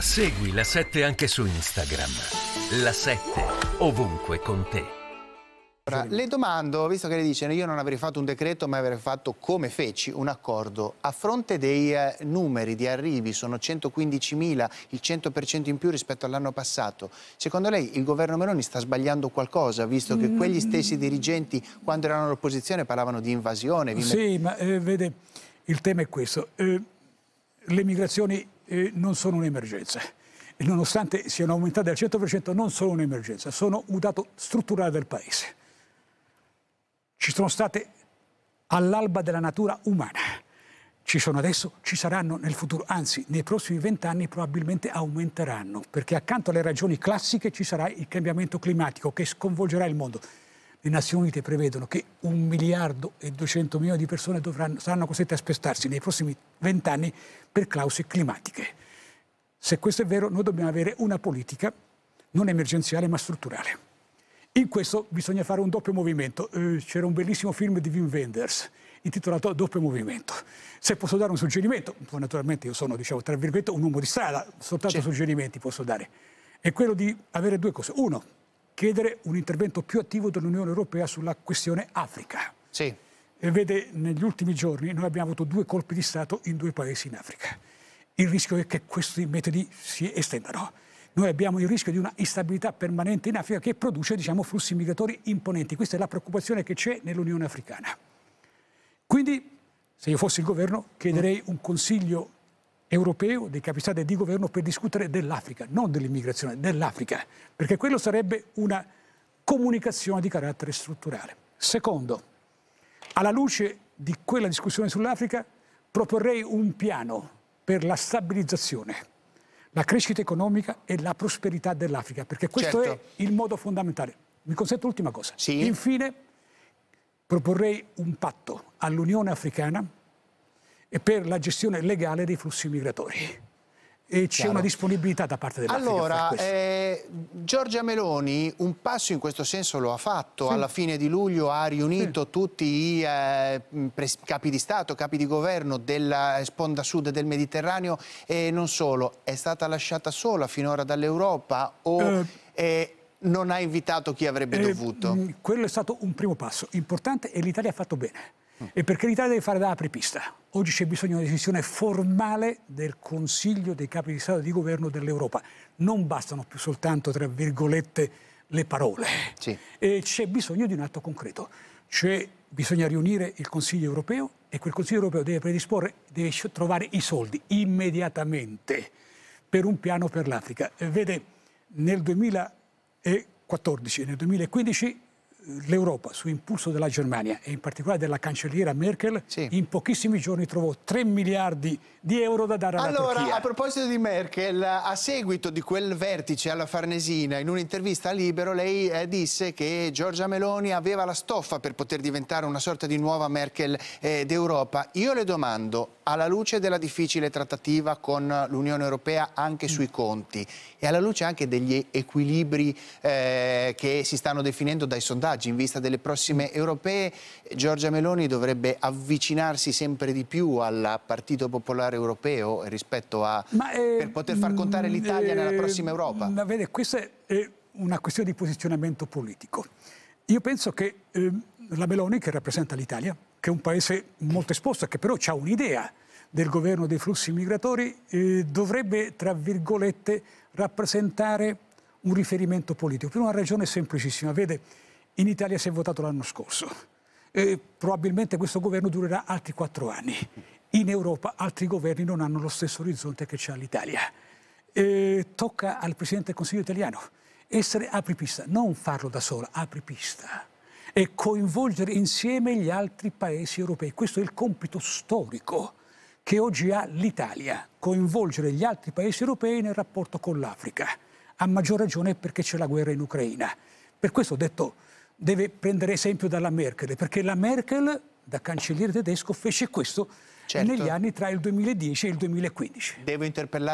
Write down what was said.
Segui la 7 anche su Instagram. La 7 ovunque con te. Ora, le domando, visto che le dice io non avrei fatto un decreto ma avrei fatto come feci un accordo, a fronte dei eh, numeri di arrivi sono 115.000, il 100% in più rispetto all'anno passato, secondo lei il governo Meloni sta sbagliando qualcosa visto che quegli mm. stessi dirigenti quando erano all'opposizione parlavano di invasione? Di... Sì, ma eh, vede, il tema è questo, eh, le migrazioni eh, non sono un'emergenza. E nonostante siano aumentate al 100%, non sono un'emergenza, sono un dato strutturale del Paese. Ci sono state all'alba della natura umana. Ci sono adesso, ci saranno nel futuro, anzi nei prossimi vent'anni probabilmente aumenteranno, perché accanto alle ragioni classiche ci sarà il cambiamento climatico che sconvolgerà il mondo le Nazioni Unite prevedono che un miliardo e 200 milioni di persone dovranno, saranno costrette a spestarsi nei prossimi vent'anni per clausole climatiche. Se questo è vero, noi dobbiamo avere una politica non emergenziale ma strutturale. In questo bisogna fare un doppio movimento. Eh, c'era un bellissimo film di Wim Wenders intitolato Doppio Movimento. Se posso dare un suggerimento, naturalmente io sono, diciamo, tra virgolette, un uomo di strada, soltanto C'è. suggerimenti posso dare, è quello di avere due cose. Uno, chiedere un intervento più attivo dell'Unione Europea sulla questione Africa. Sì. E vede, negli ultimi giorni noi abbiamo avuto due colpi di Stato in due paesi in Africa. Il rischio è che questi metodi si estendano. Noi abbiamo il rischio di una instabilità permanente in Africa che produce diciamo, flussi migratori imponenti. Questa è la preoccupazione che c'è nell'Unione Africana. Quindi, se io fossi il governo, chiederei un consiglio europeo dei e di governo per discutere dell'Africa, non dell'immigrazione, dell'Africa, perché quello sarebbe una comunicazione di carattere strutturale. Secondo, alla luce di quella discussione sull'Africa proporrei un piano per la stabilizzazione, la crescita economica e la prosperità dell'Africa, perché questo certo. è il modo fondamentale. Mi consente l'ultima cosa. Sì. Infine, proporrei un patto all'Unione Africana e per la gestione legale dei flussi migratori e c'è una disponibilità da parte dell'Africa Allora, eh, Giorgia Meloni un passo in questo senso lo ha fatto, sì. alla fine di luglio ha riunito sì. tutti i eh, capi di Stato, capi di governo della sponda sud del Mediterraneo e non solo, è stata lasciata sola finora dall'Europa o... Eh, eh non ha invitato chi avrebbe eh, dovuto? Mm, quello è stato un primo passo importante e l'Italia ha fatto bene. E perché l'Italia deve fare da apripista. Oggi c'è bisogno di una decisione formale del Consiglio dei capi di Stato e di governo dell'Europa. Non bastano più soltanto, tra virgolette, le parole. Sì. c'è bisogno di un atto concreto. Cioè bisogna riunire il Consiglio europeo e quel Consiglio europeo deve predisporre, deve trovare i soldi immediatamente per un piano per l'Africa. Vede, nel 2014 e nel 2015 l'Europa, su impulso della Germania e in particolare della cancelliera Merkel, sì. in pochissimi giorni trovò 3 miliardi di euro da dare alla allora, Turchia. a proposito di Merkel, a seguito di quel vertice alla Farnesina, in un'intervista a Libero, lei eh, disse che Giorgia Meloni aveva la stoffa per poter diventare una sorta di nuova Merkel eh, d'Europa. Io le domando, alla luce della difficile trattativa con l'Unione Europea anche mm. sui conti e alla luce anche degli equilibri eh, che si stanno definendo dai sondaggi, sondaggi in vista delle prossime europee. Giorgia Meloni dovrebbe avvicinarsi sempre di più al Partito Popolare Europeo rispetto a... Ma, eh, per poter far contare mm, l'Italia eh, nella prossima Europa? Ma vede, questa è una questione di posizionamento politico. Io penso che eh, la Meloni, che rappresenta l'Italia, che è un paese molto esposto, che però ha un'idea del governo dei flussi migratori, eh, dovrebbe, tra virgolette, rappresentare un riferimento politico, per una ragione semplicissima. Vede, in Italia si è votato l'anno scorso. E probabilmente questo governo durerà altri quattro anni. In Europa altri governi non hanno lo stesso orizzonte che c'ha l'Italia. tocca al Presidente del Consiglio italiano essere apripista, non farlo da sola, apripista e coinvolgere insieme gli altri paesi europei. Questo è il compito storico che oggi ha l'Italia, coinvolgere gli altri paesi europei nel rapporto con l'Africa. A maggior ragione perché c'è la guerra in Ucraina. Per questo ho detto deve prendere esempio dalla Merkel, perché la Merkel, da cancelliere tedesco, fece questo certo. negli anni tra il 2010 e il 2015. Devo interpellare